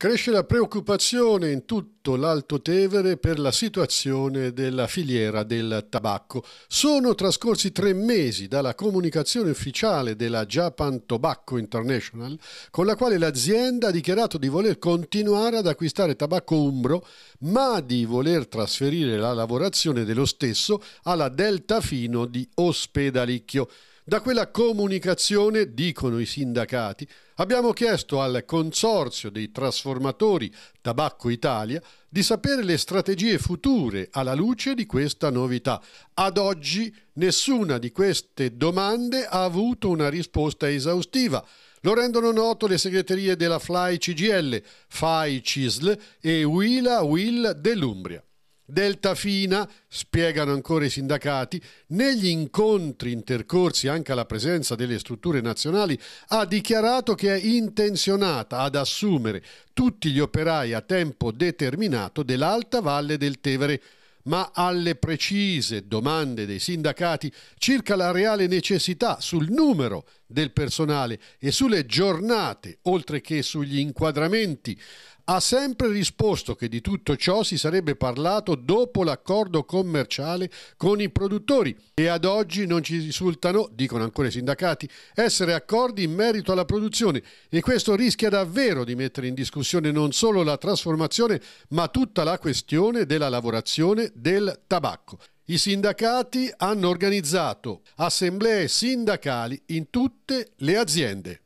Cresce la preoccupazione in tutto l'Alto Tevere per la situazione della filiera del tabacco. Sono trascorsi tre mesi dalla comunicazione ufficiale della Japan Tobacco International, con la quale l'azienda ha dichiarato di voler continuare ad acquistare tabacco umbro, ma di voler trasferire la lavorazione dello stesso alla Delta Fino di Ospedalicchio. Da quella comunicazione, dicono i sindacati, abbiamo chiesto al Consorzio dei trasformatori Tabacco Italia di sapere le strategie future alla luce di questa novità. Ad oggi nessuna di queste domande ha avuto una risposta esaustiva. Lo rendono noto le segreterie della FLAI CGL, FAI CISL e Wila Will dell'Umbria. Delta Fina, spiegano ancora i sindacati, negli incontri intercorsi anche alla presenza delle strutture nazionali, ha dichiarato che è intenzionata ad assumere tutti gli operai a tempo determinato dell'Alta Valle del Tevere ma alle precise domande dei sindacati circa la reale necessità sul numero del personale e sulle giornate, oltre che sugli inquadramenti, ha sempre risposto che di tutto ciò si sarebbe parlato dopo l'accordo commerciale con i produttori e ad oggi non ci risultano, dicono ancora i sindacati, essere accordi in merito alla produzione e questo rischia davvero di mettere in discussione non solo la trasformazione ma tutta la questione della lavorazione del tabacco. I sindacati hanno organizzato assemblee sindacali in tutte le aziende.